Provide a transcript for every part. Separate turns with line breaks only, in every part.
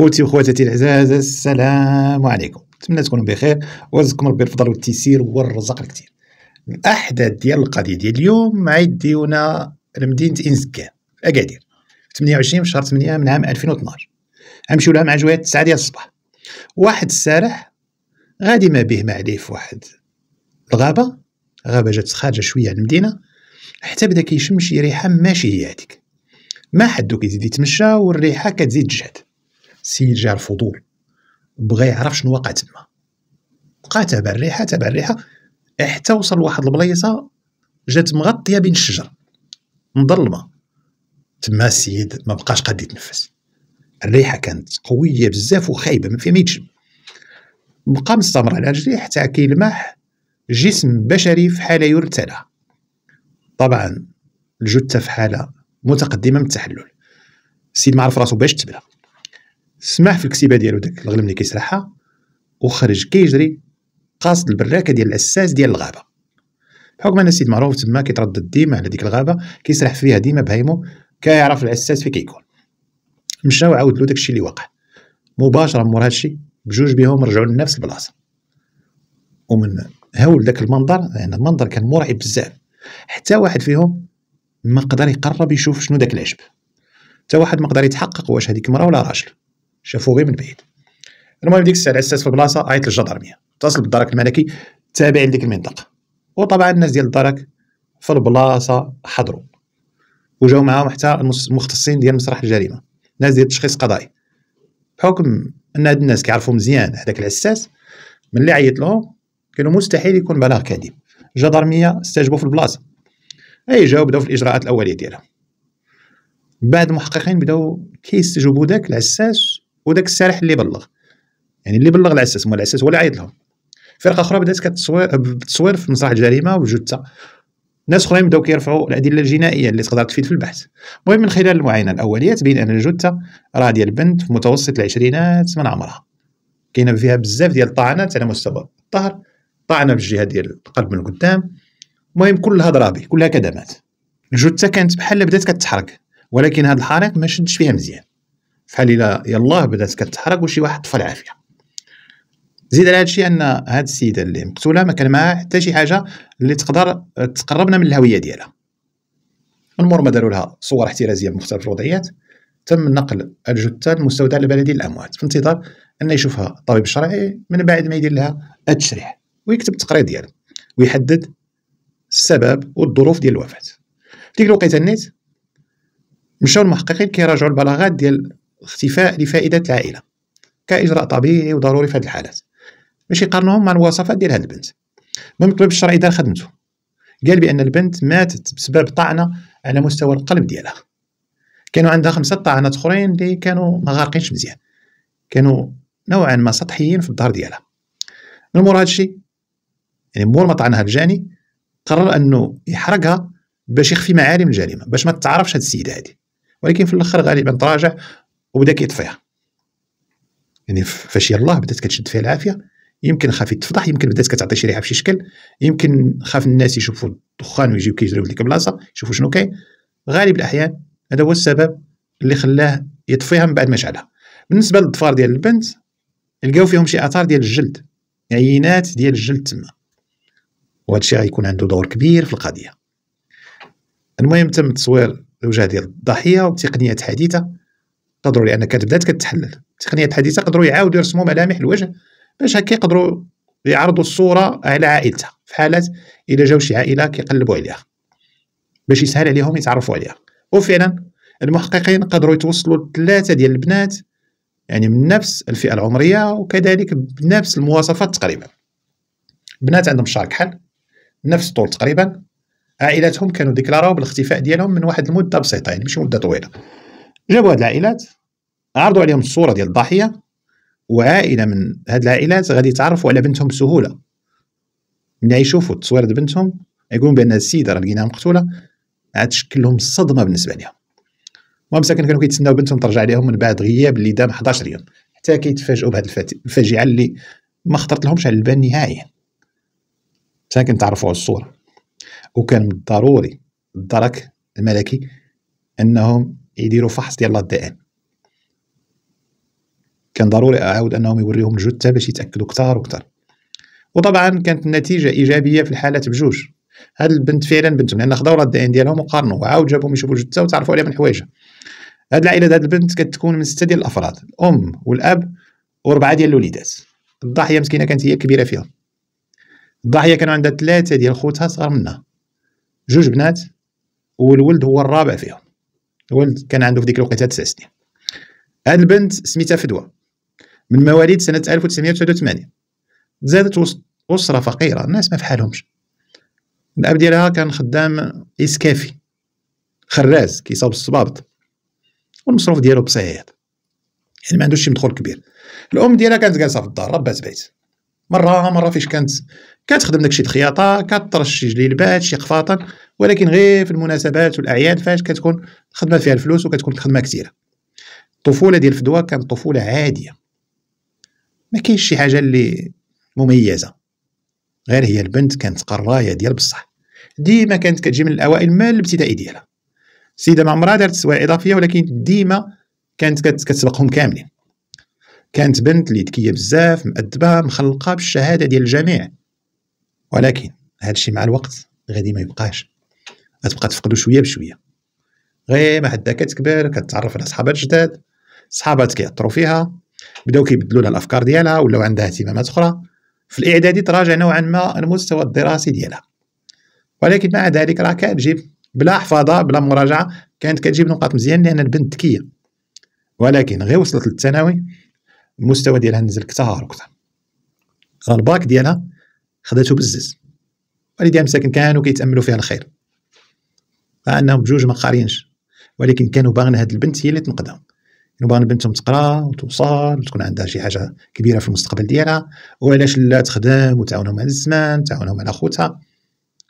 خوتي وخواتاتي العزاز السلام عليكم نتمنى تكونوا بخير ورزقكم ربي الفضل والتيسير والرزق الكثير الاحداث ديال القضيه ديال اليوم عيديونا لمدينه انسكان اكادير 28 شهر 8 من عام 2012 غنمشيو لها مع جويه 9 ديال الصباح واحد السارح غادي ما به ما عليه في واحد الغابه غابه جات خارجه شويه على المدينه حتى بدا كيشم شي ريحه ماشي هي هذيك ما حدو كيزيد يتمشى والريحه كتزيد تجهد السيد جا الفضول بغى يعرف شنو واقع تما بقى تابع الريحه تابع الريحه حتى وصل لواحد البلايصه جات مغطيه بين الشجر مظلمه تما السيد ما بقاش قاد يتنفس الريحه كانت قويه بزاف وخايبه ما فيها ما يتشم بقى مستمر على رجليه حتى كيلمح جسم بشري في حاله يرتلى طبعا الجثه في حاله متقدمه من التحلل السيد ما عرف راسو باش تبلغ سمح في الكسيبه ديالو داك الغنم اللي كيسرحها وخرج كيجري قاصد البراكه ديال الاساس ديال الغابه بحكم ان السيد معروف تما كيتردد ديما على ديك الغابه كيسرح فيها ديما بهيمو كيعرف الاساس فين كيكون مشى وعاود له داكشي اللي وقع مباشره مور هادشي بجوج بهم رجعوا لنفس البلاصه ومن هول داك المنظر يعني المنظر كان مرعب بزاف حتى واحد فيهم ما قدر يقرب يشوف شنو داك العشب حتى واحد ما قدر يتحقق واش هذيك مرا ولا راجل شافوه غير من بعيد المهم ديك الساعه العساس في البلاصه عيط للجدرميه اتصل بالدرك الملكي تابع لديك المنطقه وطبعا الناس ديال الدرك في البلاصه حضروا وجاو معاهم حتى المختصين ديال مسرح الجريمه ناس ديال التشخيص القضائي بحكم ان هاد الناس كيعرفوا مزيان هذاك العساس من اللي عيط لهم كانوا مستحيل يكون بلاغ كاذب الجدرميه استجبوا في البلاصه اي جاو بداو في الاجراءات الاوليه ديالها بعد المحققين بداو كيستجوبوا داك العساس وداك السارح اللي بلغ يعني اللي بلغ العساس مول العساس هو اللي عيط لهم فرقه اخرى بدات كتصوير بالتصوير في مسرح الجريمه وجثه ناس اخرين بداو كيرفعوا الادله الجنائيه اللي تقدر تفيد في البحث المهم من خلال المعاينه الاوليه تبين ان الجثه راه ديال بنت في متوسط العشرينات من عمرها كاينه فيها بزاف ديال الطعنات على مستوى الظهر طعنه في الجهه ديال القلب من القدام المهم كلها ضرابي كلها كدمات الجثه كانت بحال بدات كتحرق ولكن هذا الحريق ما شدش فيها مزيان فحال الا يلاه بدات كتحرق وشي واحد طفى العافيه زيد على هادشي ان هاد السيده اللي مقتوله ما كان معاها حتى شي حاجه اللي تقدر تقربنا من الهويه ديالها المهم ما داروا لها صور احترازيه بمختلف الوضعيات تم نقل الجثه للمستودع البلدي للاموات في انتظار ان يشوفها الطبيب الشرعي من بعد ما يدير لها التشريح ويكتب التقرير ديالو ويحدد السبب والظروف ديال الوفاه في ديك الوقيته النيت مشاو المحققين كيراجعوا البلاغات ديال اختفاء لفائدة العائلة كإجراء طبيعي وضروري في هذه الحالات باش يقارنوهم مع الوصفات ديال هذه البنت المهم الطبيب الشرعي دار خدمته قال بأن البنت ماتت بسبب طعنة على مستوى القلب ديالها كانوا عندها خمسة طعنات أخرين اللي كانوا ما غارقينش مزيان كانوا نوعا ما سطحيين في الظهر ديالها من مور هادشي يعني مور ما طعنها الجاني قرر انه يحرقها باش يخفي معالم الجريمه باش ما تعرفش هاد السيده هادي ولكن في الاخر غالبا تراجع وبدا كيطفيها يعني فاش يلاه بدات كتشد فيها العافيه يمكن خاف يتفضح يمكن بدات كتعطي شي ريحه بشي شكل يمكن خاف الناس يشوفوا الدخان ويجيو كيجريو لديك البلاصه يشوفوا شنو كاين غالب الاحيان هذا هو السبب اللي خلاه يطفيها من بعد ما شعلها بالنسبه للاطفال ديال البنت لقاو فيهم شي اثار ديال الجلد عينات ديال الجلد تما وهذا الشيء غيكون عنده دور كبير في القضيه المهم تم تصوير الوجه ديال الضحيه وبتقنيات حديثه قدروا لان كانت بدات كتحلل التقنيات الحديثه قدروا يعاودوا يرسموا ملامح الوجه باش هكا يقدروا يعرضوا الصوره على عائلتها في حاله الا جاو شي عائله كيقلبوا عليها باش يسهل عليهم يتعرفوا عليها وفعلا المحققين قدروا يتوصلوا لثلاثه ديال البنات يعني من نفس الفئه العمريه وكذلك بنفس المواصفات تقريبا بنات عندهم شعر كحل نفس الطول تقريبا عائلاتهم كانوا ديكلاراو بالاختفاء ديالهم من واحد المده بسيطه يعني ماشي مده طويله جابوا هاد العائلات عرضوا عليهم الصوره ديال الضحيه وعائله من هاد العائلات غادي يتعرفوا على بنتهم بسهوله ملي يشوفوا التصوير ديال بنتهم يقولون بان السيده راه لقيناها مقتوله عاد تشكل لهم الصدمه بالنسبه لهم ساكن كانوا كيتسناو بنتهم ترجع لهم من بعد غياب اللي دام 11 يوم حتى كيتفاجئوا بهذه الفاجعه اللي ما خطرت لهمش على البال نهائيا ساكن تعرفوا على الصوره وكان من الضروري الدرك الملكي انهم يديروا فحص ديال دي ان كان ضروري اعاود انهم يوريهم الجثه باش يتاكدوا كثار وكثر وطبعا كانت النتيجه ايجابيه في الحالات بجوج هاد البنت فعلا بنتهم لان خداو دي ان ديالهم وقارنوا وعاود جابهم يشوفوا الجثه وتعرفوا عليها من حوايجها هاد العائله هاد البنت كتكون من سته ديال الافراد الام والاب وربعه ديال الوليدات الضاحيه مسكينه كانت هي الكبيره فيها الضاحيه كانوا عندها ثلاثه ديال خوتها صغار منها جوج بنات والولد هو الرابع فيهم الولد كان عنده في ديك الوقيته 9 سنين هاد البنت سميتها فدوى من مواليد سنه 1989 تزادت اسره فقيره الناس ما في حالهمش الاب ديالها كان خدام اسكافي خراز كيصاوب الصبابط والمصروف ديالو بسيط يعني ما عندوش شي مدخول كبير الام ديالها كانت جالسه في الدار ربات بيت مره مره فاش كانت كتخدم داكشي الخياطه كترش شي جليلبات شي قفاطن ولكن غير في المناسبات والاعياد فاش كتكون الخدمه فيها الفلوس وكتكون الخدمه كثيره الطفوله ديال فدوى كانت طفوله عاديه ما كاينش شي حاجه اللي مميزه غير هي البنت كانت قرايه ديال بصح ديما كانت كتجي من الاوائل من الابتدائي ديالها سيده ما دارت سوايع اضافيه ولكن ديما كانت كتسبقهم كاملين كانت بنت اللي ذكيه بزاف مأدبه مخلقه بالشهاده ديال الجميع ولكن هذا الشيء مع الوقت غادي ما يبقاش غتبقى تفقدو شويه بشويه غير ما حدا كتكبر كتعرف على صحابات جداد صحابات كيأثرو فيها بداو كيبدلوا لها الافكار ديالها ولاو عندها اهتمامات اخرى في الاعدادي تراجع نوعا ما المستوى الدراسي ديالها ولكن مع ذلك راه كتجيب بلا حفاظه بلا مراجعه كانت كتجيب نقاط مزيان لان البنت ذكيه ولكن غير وصلت للثانوي المستوى ديالها نزل كثار وكثار راه الباك ديالها خداتو بزز والديها مساكن كانوا كيتاملوا فيها الخير انهم بجوج ما قارينش ولكن كانوا باغين هاد البنت هي اللي تنقدها كانوا باغين بنتهم تقرا وتوصل وتكون عندها شي حاجه كبيره في المستقبل ديالها وعلاش لا تخدم وتعاونهم على الزمان تعاونهم على خوتها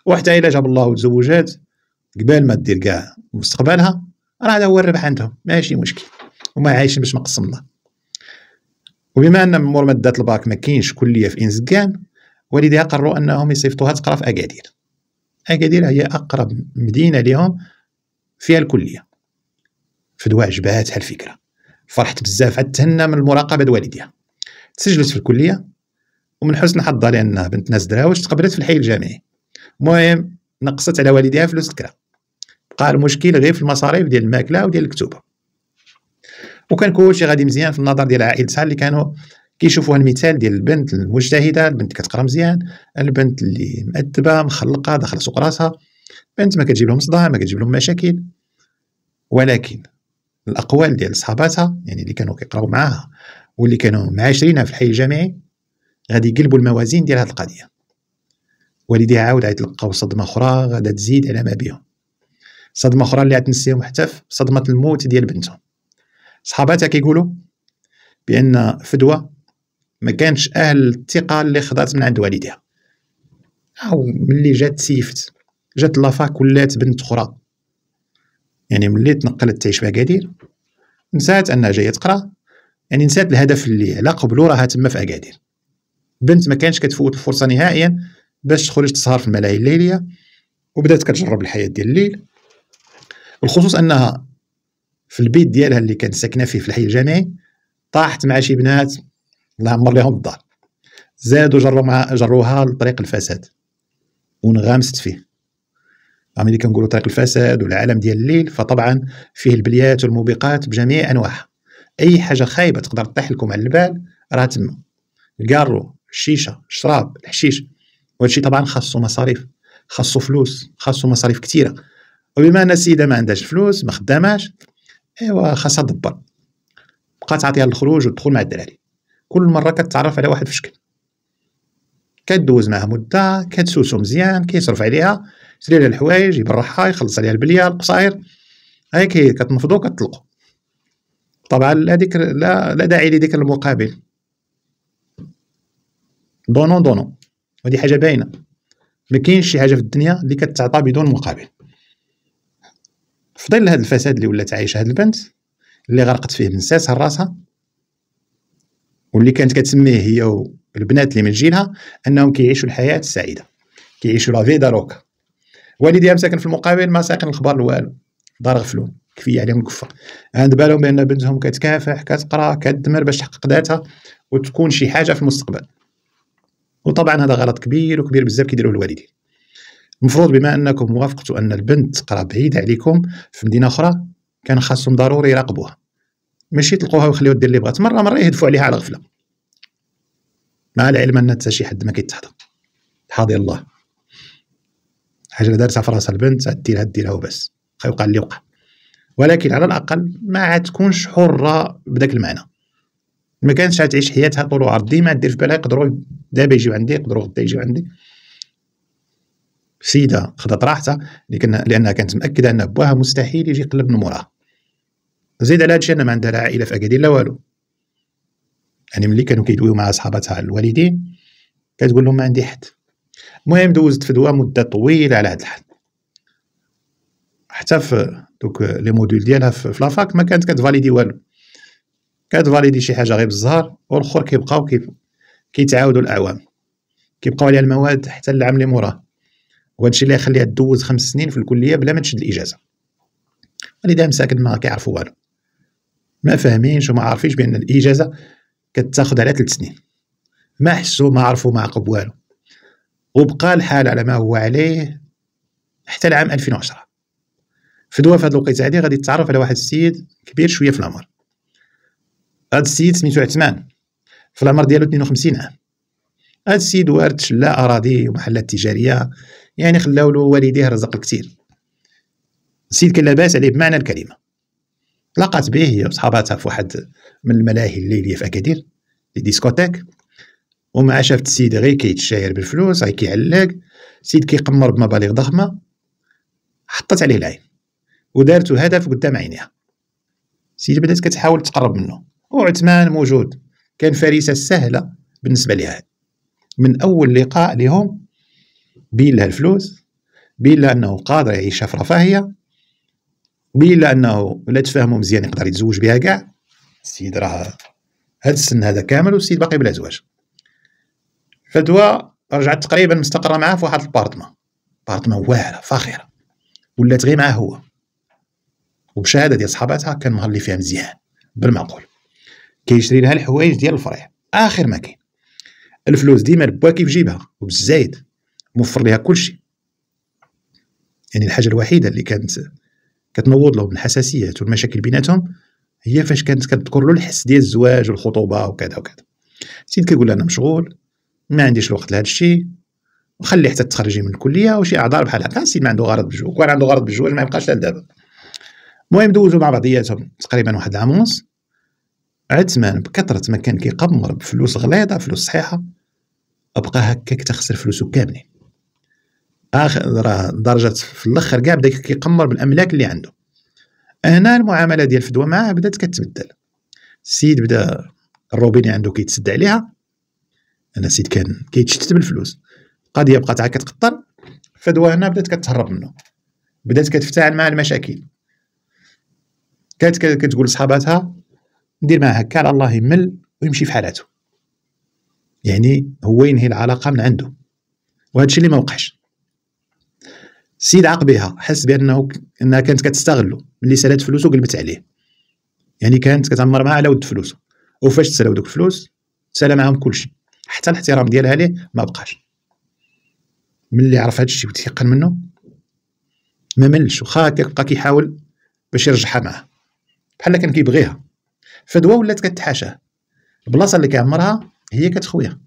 وحتى الا جاب الله وتزوجات قبل ما دير كاع مستقبلها راه هذا هو الربح عندهم ماشي مشكل هما عايشين باش نقسم الله وبما ان مور مادات الباك ما كاينش كليه في انزكان والديها قرروا انهم يصيفطوها تقرا في اكادير اكادير هي اقرب مدينه لهم فيها الكليه فدوا عجباتها الفكره فرحت بزاف عاد تهنى من المراقبه ديال والديها تسجلت في الكليه ومن حسن حظها لانها بنت ناس دراوش تقبلت في الحي الجامعي المهم نقصت على والديها فلوس الكرا بقى المشكل غير في المصاريف ديال الماكله وديال الكتوبه وكان كلشي غادي مزيان في النظر ديال عائلتها اللي كانوا كيشوفوها المثال ديال البنت المجتهده البنت كتقرا مزيان البنت اللي مأدبه مخلقه داخله سوق راسها بنت ما كتجيب لهم صداع ما كتجيب لهم مشاكل ولكن الاقوال ديال صحاباتها يعني اللي كانوا كيقراو معاها واللي كانوا معاشرينها في الحي الجامعي غادي يقلبوا الموازين ديال هذه القضيه والديها عاود تلقاو صدمه اخرى غادا تزيد على ما بيهم صدمه اخرى اللي غتنسيهم حتى في صدمه الموت ديال بنتهم صحاباتها كيقولوا بان فدوى ما كانش اهل الثقه اللي خذات من عند والديها او ملي جات سيفت جات لافاك ولات بنت اخرى يعني ملي تنقلت تعيش في اكادير نسات انها جايه تقرا يعني نسات الهدف اللي على قبلو راها تما في اكادير بنت ما كانش كتفوت الفرصه نهائيا باش تخرج تسهر في الملاهي الليليه وبدات كتجرب الحياه ديال الليل بالخصوص انها في البيت ديالها اللي كانت ساكنه فيه في الحي الجامعي طاحت مع شي بنات الله يعمر لهم الدار زادوا جروا مع جروها لطريق الفساد وانغمست فيه اللي كنقولوا طريق الفساد والعالم ديال الليل فطبعا فيه البليات والموبقات بجميع انواعها اي حاجه خايبه تقدر تطيح لكم على البال راه تما الكارو الشيشه الشراب الحشيش وهادشي طبعا خاصو مصاريف خاصو فلوس خاصو مصاريف كثيره وبما ان السيده ما عندهاش فلوس ما خداماش ايوا خاصها دبر بقات عاطيها الخروج والدخول مع الدراري كل مره كتعرف على واحد في شكل كدوز معاه مده كتسوسو مزيان كيصرف عليها يشري لها الحوايج يبرحها يخلص عليها البليه القصائر هاي كي كتنفضو كتطلقو طبعا لا ذكر لا لا داعي لذكر المقابل دونو دونو هادي حاجه باينه ما كاينش شي حاجه في الدنيا اللي كتعطى بدون مقابل في ظل هذا الفساد اللي ولات عايشه هذه البنت اللي غرقت فيه من ساسها راسها واللي كانت كتسميه هي والبنات اللي من جيلها انهم كيعيشوا الحياه السعيده كيعيشوا لا فيدا روكا والديها مساكن في المقابل ما ساكن الخبر والو دار غفلون كفيه عليهم الكفه عند بالهم بان بنتهم كتكافح كتقرا كتدمر باش تحقق ذاتها وتكون شي حاجه في المستقبل وطبعا هذا غلط كبير وكبير بزاف كيديروه الوالدين المفروض بما انكم وافقتوا ان البنت تقرا بعيد عليكم في مدينه اخرى كان خاصهم ضروري يراقبوها ماشي يطلقوها ويخليوها دير اللي بغات مره مره يهدفوا عليها على غفله مع العلم ان حتى شي حد ما كيتحضر حاضي الله الحاجه اللي دارتها في راسها البنت ديرها ديرها وبس يوقع اللي وقع ولكن على الاقل ما عاد تكونش حره بداك المعنى ما كانتش عاد تعيش حياتها طول وعرض ديما دير في بالها يقدروا دابا يجيو عندي يقدروا غدا يجيو عندي سيده خدات راحتها لكن لانها كانت مأكده ان باها مستحيل يجي يقلب من موراها زيد على هادشي انا ما عندها لا عائله في اكادير لا والو يعني ملي كانوا كيدويو مع صحاباتها الوالدين كتقول لهم ما عندي حد المهم دوزت في دوا مده طويله على هاد الحد حتى في دوك لي موديل ديالها في لافاك ما كانت كتفاليدي والو كانت فاليدي شي حاجه غير بالزهر والاخر كيبقاو كيتعاودوا الاعوام كيبقاو عليها المواد حتى العام اللي موراه وهذا الشيء اللي يخليها تدوز خمس سنين في الكليه بلا ما تشد الاجازه دام مساكن ما كيعرفوا والو ما فاهمينش وما عارفينش بان الاجازه كتاخذ على ثلاث سنين ما حسوا ما عرفوا ما عقب والو وبقى الحال على ما هو عليه حتى العام 2010 دوا في هذه الوقيته هذه غادي تتعرف على واحد السيد كبير شويه في العمر هذا السيد سميتو عثمان في العمر ديالو 52 عام هذا السيد وارد شلا اراضي ومحلات تجاريه يعني خلاو له والديه رزق كثير السيد كان لاباس عليه بمعنى الكلمه لقات به هي وصحاباتها في واحد من الملاهي الليليه في اكادير لي ديسكوتيك ومع شافت السيد غير كيتشاير بالفلوس غير كيعلق السيد كيقمر بمبالغ ضخمه حطت عليه العين ودارتو هدف قدام عينيها السيد بدات كتحاول تقرب منه وعثمان موجود كان فريسه سهله بالنسبه لها من اول لقاء لهم بين لها الفلوس بين لانه قادر يعيشها في رفاهيه بين لانه لا تفهموا مزيان يقدر يتزوج بها كاع السيد راه هذا السن هذا كامل والسيد باقي بلا زواج فدوا رجعت تقريبا مستقره معاه في واحد البارتما بارتما واعره فاخره ولات غير معاه هو وبشهاده ديال صحاباتها كان مهار اللي فيها مزيان بالمعقول كيشري لها الحوايج ديال الفريح اخر ما كاين الفلوس ديما بوا كيف جيبها وبالزايد موفر لها كل شيء يعني الحاجه الوحيده اللي كانت كتنوض لهم الحساسيات والمشاكل بيناتهم هي فاش كانت كتذكر له الحس ديال الزواج والخطوبه وكذا وكذا سيد كيقول انا مشغول ما عنديش الوقت لهذا الشيء وخلي حتى تخرجي من الكليه وشي اعذار بحال هكا السيد ما عنده غرض بالجواج وكان عنده غرض بالجواج ما يبقاش لدابا المهم دوزوا مع بعضياتهم تقريبا واحد العام ونص عثمان بكثرة ما كان كيقمر بفلوس غليظه فلوس صحيحه أبقى هكاك تخسر فلوسو كاملين اخر راه درجه في الاخر كاع بدا كيقمر بالاملاك اللي عنده هنا المعامله ديال فدوى معاه بدات كتبدل السيد بدا الروبيني عنده كيتسد عليها انا السيد كان كيتشتت بالفلوس القضيه بقات عا كتقطر فدوى هنا بدات كتهرب منه بدات كتفتعل مع المشاكل كانت كتقول لصحاباتها ندير معاه هكا على الله يمل ويمشي في حالاته يعني هو ينهي العلاقه من عنده وهذا الشيء اللي ما وقعش السيد عاق بها حس بانه انها كانت كتستغلو ملي سالات فلوسو قلبت عليه يعني كانت كتعمر معاه على ود فلوسو وفاش تسالاو دوك الفلوس سالا معاهم كلشي حتى الاحترام ديالها ليه ما بقاش ملي عرف هذا الشيء وتيقن منه ما ملش وخا هكاك بقى كيحاول باش يرجعها معاه بحال كان كيبغيها فدوا ولات كتحاشاه البلاصه اللي كيعمرها هي كتخويها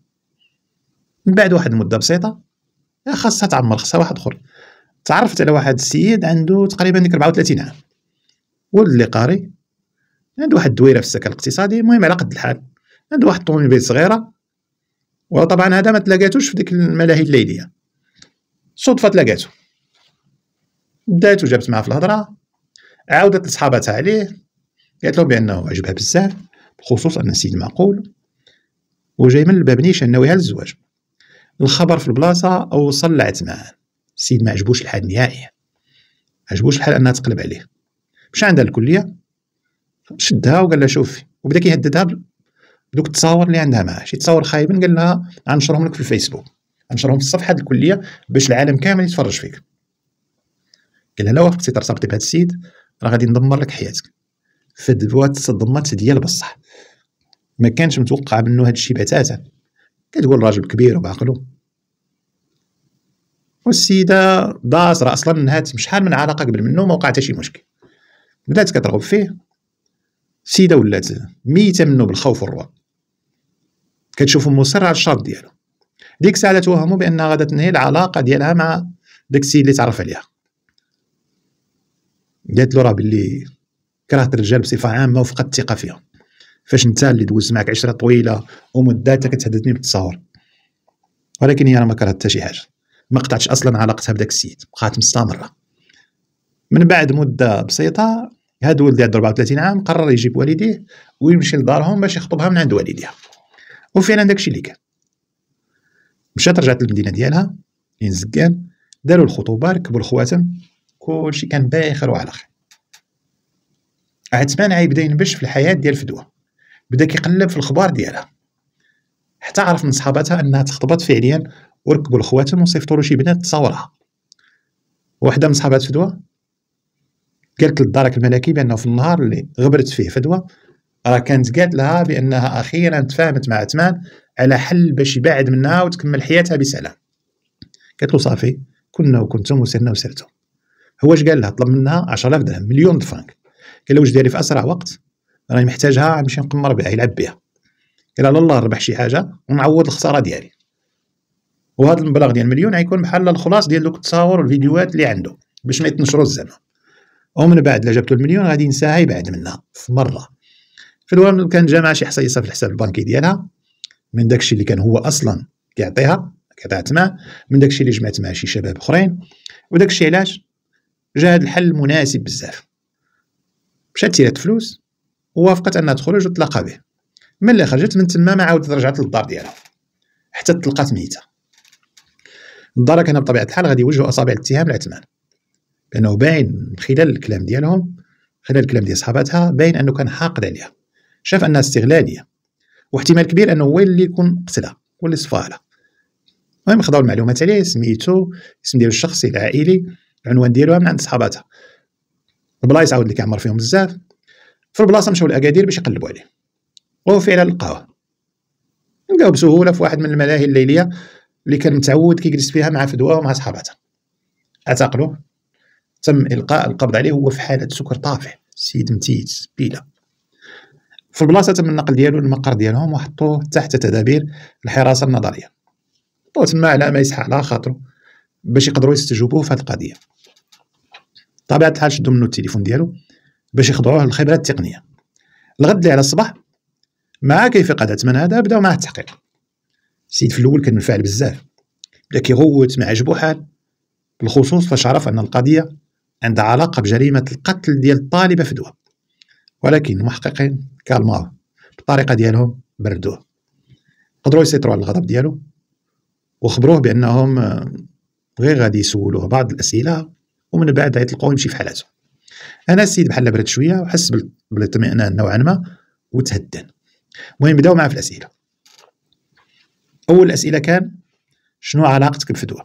من بعد واحد المده بسيطه خاصها تعمر خاصها واحد اخر تعرفت على واحد السيد عنده تقريبا ديك 34 عام ولد اللي قاري عنده واحد الدويره في السكن الاقتصادي المهم على قد الحال عنده واحد الطوموبيل صغيره وطبعا هذا ما تلاقاتوش في ديك الملاهي الليليه صدفه تلاقاتو بدات وجابت معاه في الهضره عاودت لصحاباتها عليه قالت لهم بانه عجبها بزاف بخصوص ان السيد معقول وجاي من الباب نيشان ناويها الزواج الخبر في البلاصه اوصل معاه السيد ما عجبوش الحال نهائيا عجبوش الحال انها تقلب عليه مشى عندها الكليه شدها وقال لها شوفي وبدا كيهددها بدوك التصاور اللي عندها معاه شي تصاور خايبين قال لها غنشرهم لك في الفيسبوك غنشرهم في الصفحه الكليه باش العالم كامل يتفرج فيك قال لها لا وافقتي ترتبطي بهذا السيد راه غادي ندمر لك حياتك فدوات الضمات ديال بصح ما كانش متوقع منه هذا الشيء بتاتا كتقول راجل كبير وبعقله والسيده راه اصلا نهات شحال من علاقه قبل منه ما وقع حتى شي مشكل بدات كترغب فيه السيده ولات ميته منه بالخوف والرعب كتشوفو مصر على الشرط ديالو ديك الساعه توهموا بانها غادا تنهي العلاقه ديالها مع داك السيد اللي تعرف عليها قالت له راه باللي كرهت الرجال بصفه عامه وفقدت الثقه فيهم فاش نتا اللي دوزت معك عشره طويله ومده كتهددني بالتصاور ولكن هي راه ما كرهت حتى شي حاجه ما قطعتش اصلا علاقتها بداك السيد بقات مستمره من بعد مده بسيطه هاد ولد عنده 34 عام قرر يجيب والديه ويمشي لدارهم باش يخطبها من عند والديها وفعلا داكشي اللي كان مشات رجعت للمدينه ديالها لين زكان داروا الخطوبه ركبوا الخواتم كلشي كان باخر وعلى خير عثمان عيبدا ينبش في الحياه ديال فدوى بدا كيقلب في الخبار ديالها حتى عرف من صحاباتها انها تخطبت فعليا وركبوا الخواتم وصيفطوا له شي بنات تصاورها وحده من صحابات فدوى قالت للدرك الملكي بانه في النهار اللي غبرت فيه فدوى راه كانت قالت لها بانها اخيرا تفاهمت مع عثمان على حل باش يبعد منها وتكمل حياتها بسلام قالت له صافي كنا وكنتم وسرنا وسرتم هو اش قال لها طلب منها 10000 درهم مليون فرانك قال لها واش ديري في اسرع وقت راني محتاجها نمشي نقمر بها يلعب بها قال لها الله نربح شي حاجه ونعوض الخساره ديالي وهذا المبلغ ديال مليون غيكون بحال الخلاص ديال دوك التصاور والفيديوهات اللي عنده باش ما يتنشروا زعما ومن بعد لا جابتو المليون غادي ينساها يبعد منها في مره في الوهم كان جا مع شي حصيصه في الحساب البنكي ديالها من داكشي اللي كان هو اصلا كيعطيها كيعطيها تما من داكشي اللي جمعت مع شي شباب اخرين وداكشي علاش جا هذا الحل مناسب بزاف مشات تيرات فلوس ووافقت انها تخرج وتلاقى به ملي خرجت من تما ما عاودت رجعت للدار ديالها حتى تلقات ميته الدرك انا بطبيعه الحال غادي يوجهوا اصابع الاتهام لعثمان لانه باين خلال الكلام ديالهم خلال الكلام ديال صحاباتها باين انه كان حاقد عليها شاف انها استغلاليه واحتمال كبير انه هو اللي يكون قتلها هو اللي صفاها لها المهم خداو المعلومات عليه سميتو اسم ديالو الشخصي العائلي العنوان ديالو من عند صحاباتها البلايص عاود اللي كيعمر فيهم بزاف في البلاصه مشاو لاكادير باش يقلبوا عليه وفعلا لقاوه لقاو بسهوله في واحد من الملاهي الليليه اللي كان متعود كيجلس فيها مع فدوى ومع صحاباتها اعتقلوه تم القاء القبض عليه وهو في حاله سكر طافح سيد متيت بيلا في البلاصه تم النقل ديالو للمقر ديالهم وحطوه تحت تدابير الحراسه النظريه تما على ما يسحى على خاطرو باش يقدروا يستجوبوا في هذه القضيه طبيعه الحال شدوا منو التليفون ديالو باش يخضعوه للخبره التقنيه الغد اللي على الصباح مع كيفيق هذا من هذا بداو مع التحقيق السيد في الاول كان منفعل بزاف بدا كيغوت مع عجبو حال بالخصوص فاش عرف ان القضيه عندها علاقه بجريمه القتل ديال الطالبه فدوى ولكن المحققين كالماو بالطريقه ديالهم بردوه قدروا يسيطروا على الغضب ديالو وخبروه بانهم غير غادي يسولوه بعض الاسئله ومن بعد غيطلقوه يمشي في حالاته انا السيد بحال برد شويه وحس بالاطمئنان نوعا ما وتهدن المهم بداو معاه في الاسئله اول الاسئله كان شنو علاقتك بالفتوى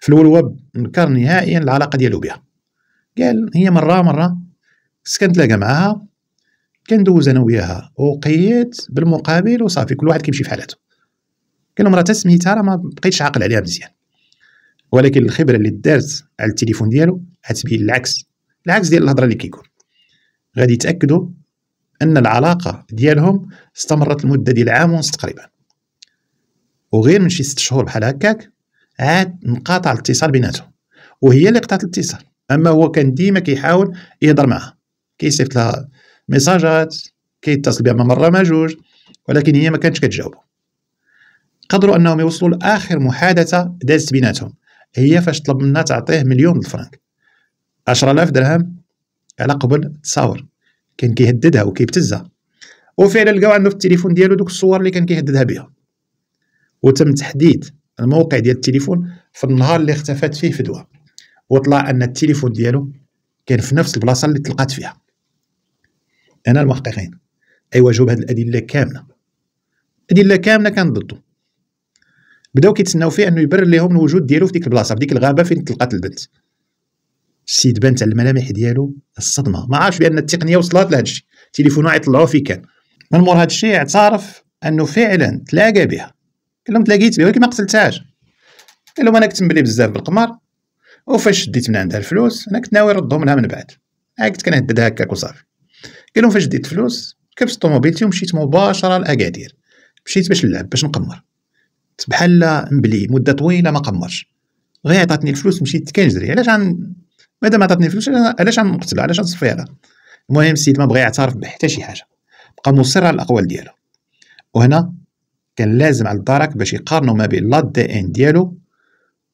في الاول هو انكر نهائيا العلاقه ديالو بها قال هي مره مره كنتلاقى معاها كندوز انا وياها وقيت بالمقابل وصافي كل واحد كيمشي في حالته كان مرات سميتها راه ما بقيتش عاقل عليها مزيان ولكن الخبره اللي دارت على التليفون ديالو غتبين العكس العكس ديال الهضره اللي كيكون غادي يتاكدوا ان العلاقه ديالهم استمرت لمده ديال عام ونص تقريبا وغير من شي ست شهور بحال هكاك عاد انقطع الاتصال بيناتهم وهي اللي قطعت الاتصال اما هو كان ديما كيحاول يهضر معها كيصيفط لها ميساجات كيتصل بها مره ما جوج ولكن هي ما كانتش كتجاوبو قدروا انهم يوصلوا لاخر محادثه دازت بيناتهم هي فاش طلب منها تعطيه مليون الفرنك 10000 درهم على قبل تصاور كان كيهددها وكيبتزها وفعلا لقاو عنده في التليفون ديالو دوك الصور اللي كان كيهددها بها وتم تحديد الموقع ديال التليفون في النهار اللي اختفت فيه فدوى وطلع ان التليفون ديالو كان في نفس البلاصه اللي تلقات فيها انا المحققين واجهوا بهذه الادله كامله ادله كامله كانت ضده بداو كيتسناو فيه انه يبرر لهم الوجود ديالو في ديك البلاصه في ديك الغابه فين تلقات البنت السيد بنت على الملامح ديالو الصدمه ما عرفش بان التقنيه وصلت لهذا الشيء تليفونه عيطلعوه فيه كان من مور هذا الشيء اعترف انه فعلا تلاقى بها قال لهم تلاقيت بها ولكن ما قتلتهاش قال لهم انا كنت مبلي بزاف بالقمار وفاش شديت من عندها الفلوس انا كنت ناوي نردهم لها من بعد عاكت كنت كنهدد هكاك وصافي قال لهم فاش شديت الفلوس كبست طوموبيلتي ومشيت مباشره لاكادير مشيت باش نلعب باش نقمر بحال مبلي مده طويله ما قمرش غير عطاتني الفلوس مشيت كنجري علاش عن مادام عطاتني الفلوس علاش غنقتلها علاش غنصفيها المهم السيد ما بغى يعترف بحتى شي حاجه بقى مصر على الاقوال ديالو وهنا كان لازم على الدرك باش يقارنوا ما بين لا دي ان ديالو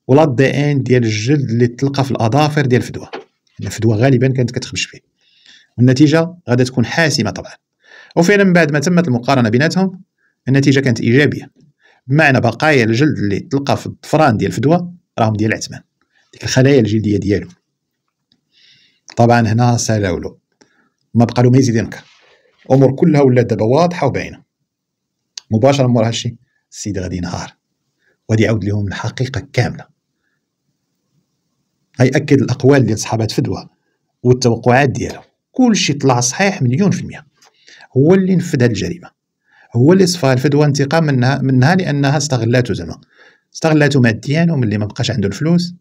ولا دي ان ديال الجلد اللي تلقى في الاظافر ديال الفدوه الفدوه غالبا كانت كتخبش فيه والنتيجه غادي تكون حاسمه طبعا وفعلا من بعد ما تمت المقارنه بيناتهم النتيجه كانت ايجابيه بمعنى بقايا الجلد اللي تلقى في الظفران ديال الفدوه راهم ديال العثمان ديك الخلايا الجلديه ديالو طبعا هنا سالاولو ما بقى له ما يزيد ينكر الامور كلها ولات دابا واضحه وباينه مباشره مورا هالشيء السيد غادي ينهار وغادي يعاود لهم الحقيقه كامله اكد الاقوال ديال صحابات فدوى والتوقعات ديالو كل شيء طلع صحيح مليون في المية هو اللي نفذ هذه الجريمه هو اللي صفى الفدوى انتقام منها منها لانها استغلاته زعما استغلاته ماديا وملي ما بقاش عنده الفلوس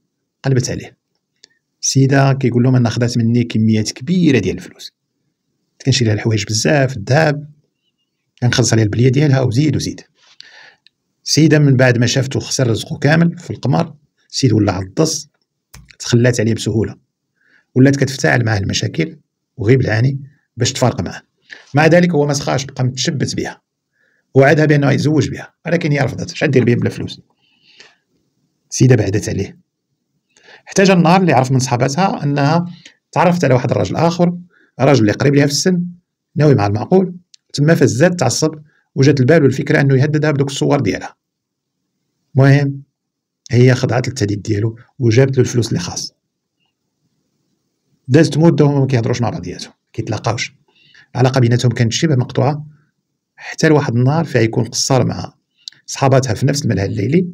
قلبت عليه السيده كيقول لهم انا خدات مني كميات كبيره ديال الفلوس كنشري لها الحوايج بزاف الذهب كنخلص عليها البليه ديالها وزيد وزيد سيده من بعد ما شافته خسر رزقه كامل في القمر سيد ولا عطس تخلات عليه بسهوله ولات كتفتعل معاه المشاكل وغيب العاني باش تفارق معاه مع ذلك هو ما سخاش بقى متشبت بها وعدها بانه يتزوج بها ولكن هي رفضت اش غدير بها بلا فلوس سيده بعدت عليه احتاج النهار اللي عرف من صحاباتها انها تعرفت على واحد الراجل اخر راجل اللي قريب لها في السن ناوي مع المعقول تما فزات تعصب وجات البال الفكره انه يهددها بدوك الصور ديالها المهم هي خضعت للتهديد ديالو وجابت له الفلوس اللي خاص دازت مده وهما ما كيهضروش مع بعضياتهم كيتلاقاوش العلاقه بيناتهم كانت شبه مقطوعه حتى لواحد النهار فيها يكون قصار مع صحاباتها في نفس الملهى الليلي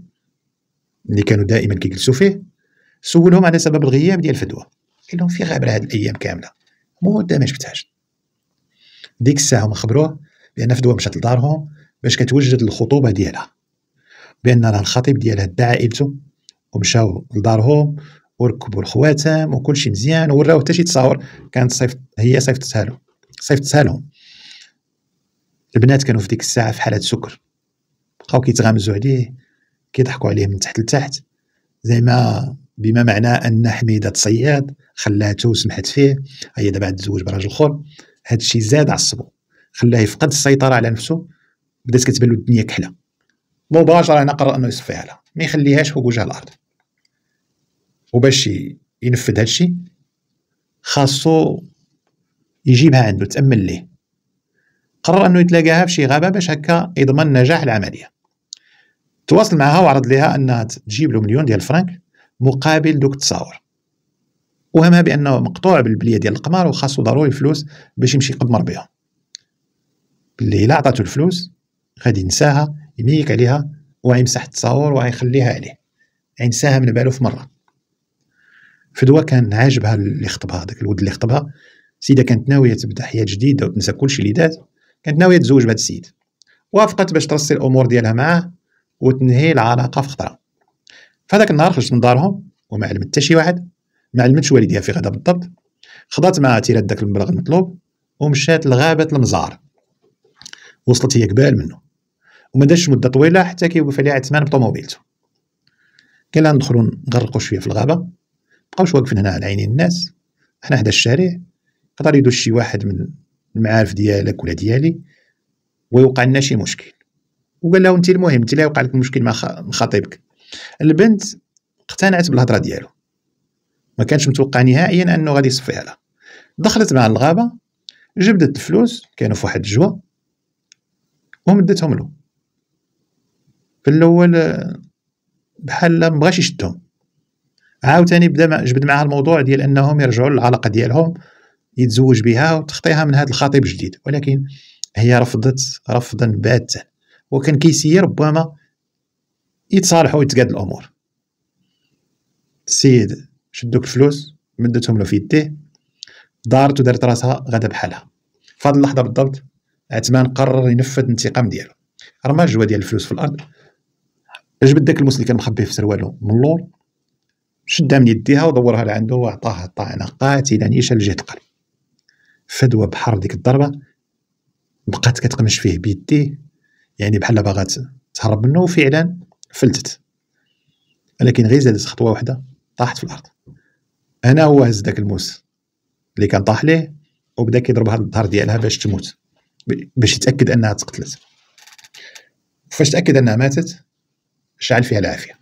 اللي كانوا دائما كيجلسوا فيه سولهم على سبب الغياب ديال فدوى قال لهم في غابره هاد الايام كامله مده ما شفتهاش ديك الساعه هما خبروه بان فدوه مشات لدارهم باش كتوجد الخطوبه ديالها بان راه الخطيب ديالها دعا عائلته ومشاو لدارهم وركبوا الخواتم وكل شيء مزيان وراو حتى شي تصاور كانت صيفت هي صيفطتها له صيفطتها لهم البنات كانوا في ديك الساعه في حاله سكر بقاو كيتغامزوا عليه كيضحكوا عليه من تحت لتحت زي ما بما معناه ان حميده صياد خلاتو وسمحت فيه هي دابا تزوج براجل اخر هذا الشيء زاد عصبو خلاه يفقد السيطره على نفسه بدات كتبان له الدنيا كحله مباشره هنا قرر انه يصفيها لها ما يخليهاش فوق وجه الارض وباش ينفذ هذا الشيء خاصو يجيبها عنده تامل ليه قرر انه يتلاقاها في شي غابه باش هكا يضمن نجاح العمليه تواصل معها وعرض لها انها تجيب له مليون ديال الفرنك مقابل دوك التصاور وهمها بانه مقطوع بالبليه ديال القمار وخاصو ضروري فلوس باش يمشي يقمر بها اللي الا عطاتو الفلوس غادي ينساها يميك عليها وغيمسح التصاور وغيخليها عليه ينساها من بالو في مره فدوا كان عاجبها اللي خطبها داك الود اللي خطبها سيدة كانت ناويه تبدا حياه جديده وتنسى كلشي اللي دات كانت ناويه تزوج بهذا السيد وافقت باش ترسي الامور ديالها معاه وتنهي العلاقه في خطره فهذاك النهار خرجت من دارهم وما علمت حتى شي واحد ما علمتش والديها في غدا بالضبط خضات مع تيرات داك المبلغ المطلوب ومشات لغابة المزار وصلت هي قبال منه وما داش مده طويله حتى كيوقف عليها عثمان بطوموبيلته قال لها نغرقو شويه في الغابه بقاوش واقفين هنا على عينين الناس حنا حدا الشارع يقدر يدوش شي واحد من المعارف ديالك ولا ديالي ويوقع لنا شي مشكل وقال له انت المهم انت لا يوقع لك مشكل مع خطيبك البنت اقتنعت بالهضره ديالو ما كانش متوقع نهائيا انه غادي يصفيها لها دخلت مع الغابه جبدت الفلوس كانوا في واحد الجوا ومدتهم له في الاول بحال مبغاش يشدهم عاوتاني بدا جبد معها الموضوع ديال انهم يرجعوا للعلاقه ديالهم يتزوج بها وتخطيها من هذا الخطيب الجديد ولكن هي رفضت رفضا باتا وكان كيسير ربما يتصالحوا ويتقاد الامور السيد شدوك الفلوس مدتهم له في يديه دارت ودارت راسها غدا بحالها في اللحظه بالضبط عثمان قرر ينفذ الانتقام ديالو رمى جوا ديال الفلوس في الارض جبد داك الموس اللي كان مخبيه في سروالو من اللور شدها من يديها ودورها لعندو وعطاها طعنه قاتله نيشه لجهه القلب فدوى بحر ديك الضربه بقات كتقمش فيه بيديه يعني بحال باغا تهرب منه وفعلا فلتت ولكن غير زادت خطوه واحده طاحت في الارض هنا هو هز داك الموس اللي كان طاح ليه وبدا كيضربها الظهر ديالها باش تموت باش يتاكد انها تقتلت فاش تاكد انها ماتت شعل فيها العافيه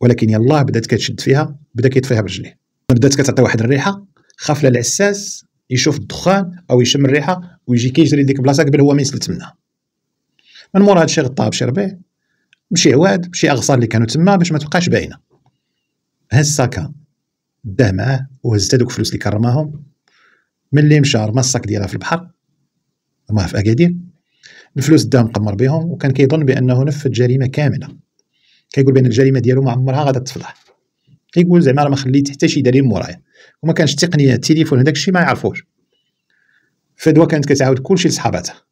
ولكن يلاه بدات كتشد فيها بدا كيطفيها برجليه بدات كتعطي واحد الريحه خاف لا العساس يشوف الدخان او يشم الريحه ويجي كيجري لديك البلاصه قبل هو ما يسلت منها من مور هادشي غطاها بشي ربيع بشي عواد بشي اغصان اللي كانوا تما باش ما تبقاش باينه هز هالساكا داه معاه وهز هذوك الفلوس اللي كرماهم ملي مشى رمى الساك ديالها في البحر رماه في اكادير الفلوس داهم قمر بهم وكان كيظن بانه نفذ جريمه كامله كيقول بان الجريمه ديالو ما عمرها غادا تفضح كيقول زعما راه ما خليت حتى شي دليل مورايا وما كانش التقنيه التليفون هذاك الشيء ما يعرفوش فدوا كانت كتعاود كلشي لصحاباتها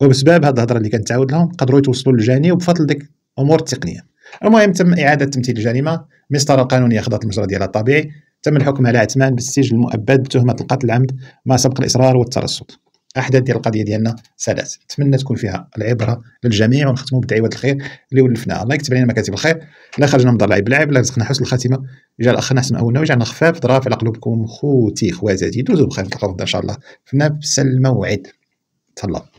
وبسبب هاد الهضره اللي كانت تعاود لهم قدروا يتوصلوا للجاني وبفضل ديك امور التقنيه المهم تم اعاده تمثيل الجريمه مسطره القانونيه اخذت المجرى ديالها الطبيعي تم الحكم على عثمان بالسجن المؤبد بتهمه القتل العمد ما سبق الاصرار والترصد احداث ديال القضيه ديالنا سادات نتمنى تكون فيها العبره للجميع ونختموا بدعوات الخير اللي ولفناها الله يكتب علينا مكاتب الخير لا خرجنا من دار العيب بالعيب لا رزقنا حسن الخاتمه يجعل اخرنا حسن اولنا وجعلنا خفاف ضراف على قلوبكم خوتي خواتاتي دوزوا بخير نتلقاو ان شاء الله في نفس الموعد تهلاو